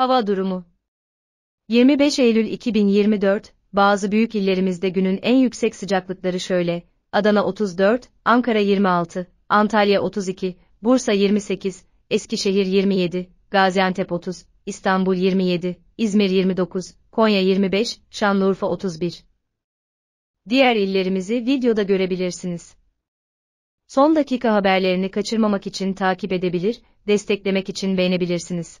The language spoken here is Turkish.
Hava durumu 25 Eylül 2024, bazı büyük illerimizde günün en yüksek sıcaklıkları şöyle, Adana 34, Ankara 26, Antalya 32, Bursa 28, Eskişehir 27, Gaziantep 30, İstanbul 27, İzmir 29, Konya 25, Şanlıurfa 31. Diğer illerimizi videoda görebilirsiniz. Son dakika haberlerini kaçırmamak için takip edebilir, desteklemek için beğenebilirsiniz.